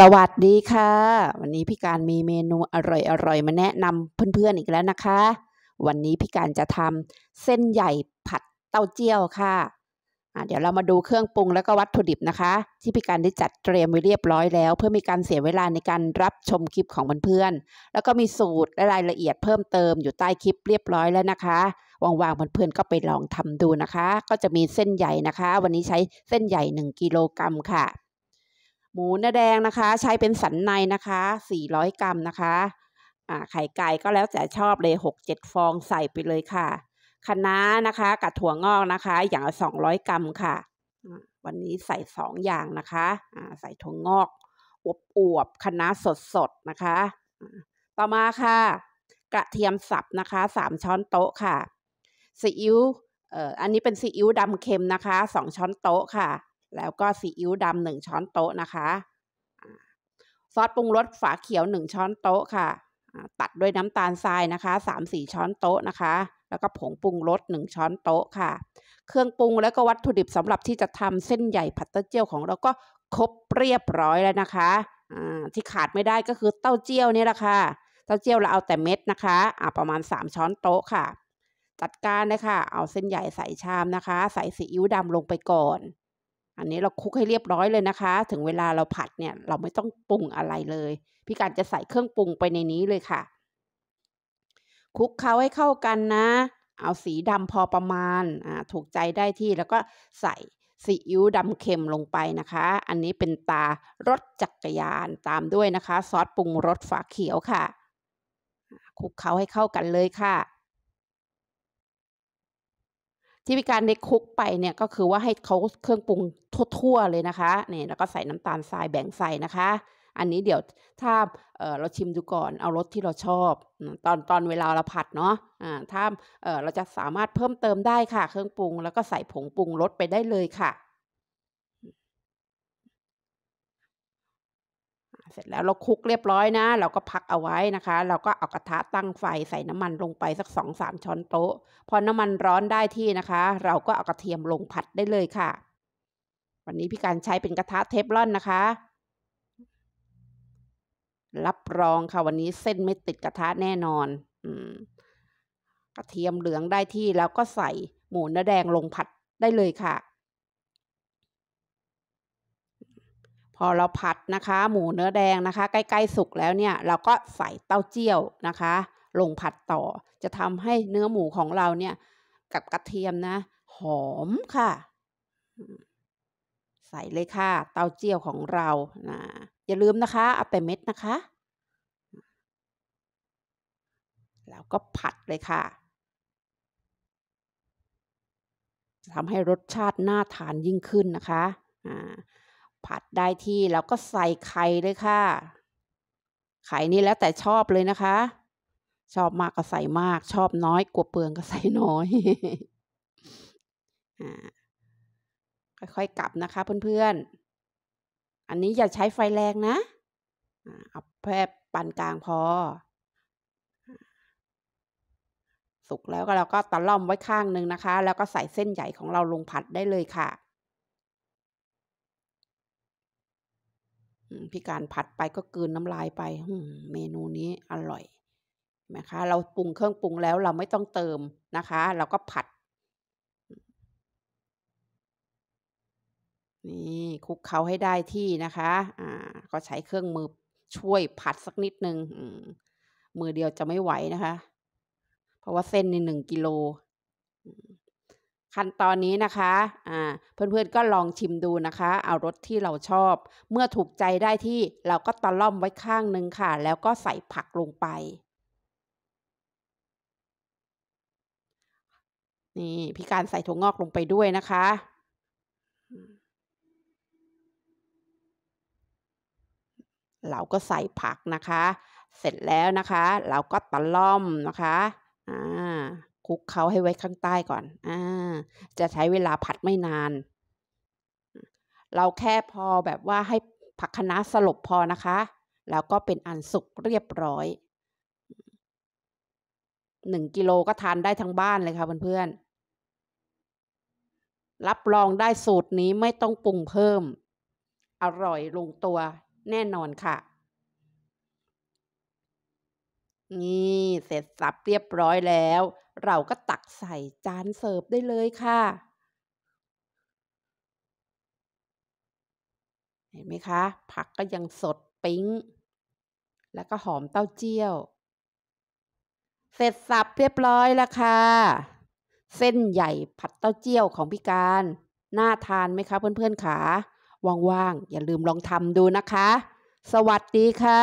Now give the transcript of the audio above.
สวัสดีค่ะ วันนี้พี่การมีเมนูอร่อยๆ มาแนะนำเพื่อนๆอีกแล้วนะคะ วันนี้พี่การจะทำเส้นใหญ่ผัดเต้าเจี้ยวค่ะ เดี๋ยวเรามาดูเครื่องปรุงแล้วก็วัตถุดิบนะคะ ที่พี่การได้จัดเตรียมไว้เรียบร้อยแล้ว เพื่อมีการเสียเวลาในการรับชมคลิปของเพื่อนๆ แล้วก็มีสูตรและรายละเอียดเพิ่มเติมอยู่ใต้คลิปเรียบร้อยแล้วนะคะว่างๆเพื่อนๆก็ไปลองทำดูนะคะ ก็จะมีเส้นใหญ่นะคะ วันนี้ใช้เส้นใหญ่1กิโลกรัมค่ะหมูเนื้อแดงนะคะ ใช้เป็นสันในนะคะ400 กรัมนะคะไข่ไก่ก็แล้วแต่ชอบเลย 6-7 ฟองใส่ไปเลยค่ะคะน้านะคะกับถั่วงอกนะคะ อย่างละ200 กรัมค่ะ วันนี้ใส่ 2 อย่างนะคะใส่ถั่วงอก อวบๆคะน้าสดๆนะคะ ต่อมาค่ะ กระเทียมสับนะคะ3ช้อนโต๊ะค่ะ ซีอิ๊วเอ่ออันนี้เป็นซีอิ๊วดำเค็มนะคะ2ช้อนโต๊ะค่ะแล้วก็ซีอิ๊วดำหนึ่งช้อนโต๊ะนะคะซอสปรุงรสฝาเขียวหนึ่งช้อนโต๊ะค่ะตัดด้วยน้ำตาลทรายนะคะสามสี่ช้อนโต๊ะนะคะแล้วก็ผงปรุงรสหนึ่งช้อนโต๊ะค่ะ เครื่องปรุงแล้วก็วัตถุดิบสำหรับที่จะทำเส้นใหญ่ผัดเต้าเจี้ยวของเราก็ครบเรียบร้อยแล้วนะคะที่ขาดไม่ได้ก็คือเต้าเจี้ยวนี่แหละค่ะเต้าเจี้ยวเราเอาแต่เม็ดนะคะาประมาณ 3 ช้อนโต๊ะค่ะ จัดการเลยค่ะเอาเส้นใหญ่ใส่ชามนะคะ ใส่ซีอิ๊วดำลงไปก่อนอันนี้ เราคุกให้เรียบร้อยเลยนะคะ ถึงเวลาเราผัดเนี่ย เราไม่ต้องปรุงอะไรเลย พี่การจะใส่เครื่องปรุงไปในนี้เลยค่ะ คุกเขาให้เข้ากันนะ เอาสีดำพอประมาณ อ่าถูกใจได้ที่แล้วก็ใส่ซีอิ๊วดำเค็มลงไปนะคะ อันนี้เป็นตารถจักรยานตามด้วยนะคะ ซอสปรุงรสฝาเขียวค่ะคลุกเคล้าให้เข้ากันเลยค่ะที่พิการในคุกไปเนี่ยก็คือว่าให้เขาเครื่องปรุงทั่วๆเลยนะคะนี่แล้วก็ใส่น้ำตาลทรายแบ่งใส่นะคะ อันนี้เดี๋ยวถ้าเเราชิมดูก่อนเอารสที่เราชอบ ตอนตอนเวลาเราผัดเนาะะถ้าเเราจะสามารถเพิ่มเติมได้ค่ะ เครื่องปรุง แล้วก็ใส่ผงปรุงรสไปได้เลยค่ะเสร็จแล้วเราคุกเรียบร้อยนะเราก็พักเอาไว้นะคะ เราก็เอากระทะตั้งไฟใส่น้ำมันลงไปสักสสองามช้อนโต๊ะพอน้ำมันร้อนได้ที่นะคะ เราก็เอากระเทียมลงผัดได้เลยค่ะ วันนี้พี่การใช้เป็นกระทะเทฟลอนนะคะ รับรองค่ะวันนี้เส้นไม่ติดกระทะแน่นอนอกระเทียมเหลืองได้ที่แล้วก็ใส่หมูเนื้อแดงลงผัดได้เลยค่ะพอเราผัดนะคะ หมูเนื้อแดงนะคะ ใกล้ๆสุกแล้วเนี่ย เราก็ใส่เต้าเจี้ยวนะคะ ลงผัดต่อ จะทำให้เนื้อหมูของเราเนี่ย กับกระเทียมนะ หอมค่ะ ใส่เลยค่ะ เต้าเจี้ยวของเรานะอย่าลืมนะคะเอาแต่เม็ดนะคะแล้วก็ผัดเลยค่ะทำให้รสชาติน่าทานยิ่งขึ้นนะคะ อ่าผัดได้ที่แล้วก็ใส่ไข่เลยค่ะ ไข่นี่แล้วแต่ชอบเลยนะคะ ชอบมากก็ใส่มากชอบน้อยกลัวเปลืองก็ใส่น้อยค่อยๆกลับนะคะเพื่อนๆอันนี้อย่าใช้ไฟแรงนะเอาแร่ปานกลางพอ สุกแล้วก็เราก็ตะล่อมไว้ข้างหนึ่งนะคะ แล้วก็ใส่เส้นใหญ่ของเราลงผัดได้เลยค่ะพี่การผัดไปก็เกืนน้ำลายไปเมนูนี้อร่อยนะคะเราปรุงเครื่องปรุงแล้วเราไม่ต้องเติมนะคะ เราก็ผัด นี่ คุกเขาให้ได้ที่นะคะ อ่า ก็ใช้เครื่องมือช่วยผัดสักนิดนึงมือเดียวจะไม่ไหวนะคะ เพราะว่าเส้นนี่หนึ่งกิโลขั้นตอนนี้นะคะ อ่า เพื่อน ๆ ก็ลองชิมดูนะคะ เอารสที่เราชอบ เมื่อถูกใจได้ที่เราก็ ตะล่อมไว้ข้างนึงค่ะ แล้วก็ใส่ผักลงไป นี่ พี่ การใส่ถั่วงอกลงไปด้วยนะคะ เราก็ใส่ผักนะคะ เสร็จแล้วนะคะ เราก็ ตะล่อมนะคะคลุกเขาให้ไว้ข้างใต้ก่อน อ่า จะใช้เวลาผัดไม่นาน เราแค่พอแบบว่าให้ผักคะน้าสลบพอนะคะ แล้วก็เป็นอันสุกเรียบร้อย หนึ่งกิโลก็ทานได้ทั้งบ้านเลยค่ะเพื่อนๆ รับรองได้สูตรนี้ไม่ต้องปรุงเพิ่ม อร่อยลงตัวแน่นอนค่ะนี่เสร็จสับเรียบร้อยแล้ว เราก็ตักใส่จานเสิร์ฟได้เลยค่ะ เห็นไหมคะ ผักก็ยังสด ปิ้งแล้วก็หอมเต้าเจี้ยว เสร็จสับเรียบร้อยแล้วค่ะ เส้นใหญ่ผัดเต้าเจี้ยวของพี่การน่าทานไหมคะเพื่อน ๆขาว่างๆ อย่าลืมลองทำดูนะคะ สวัสดีค่ะ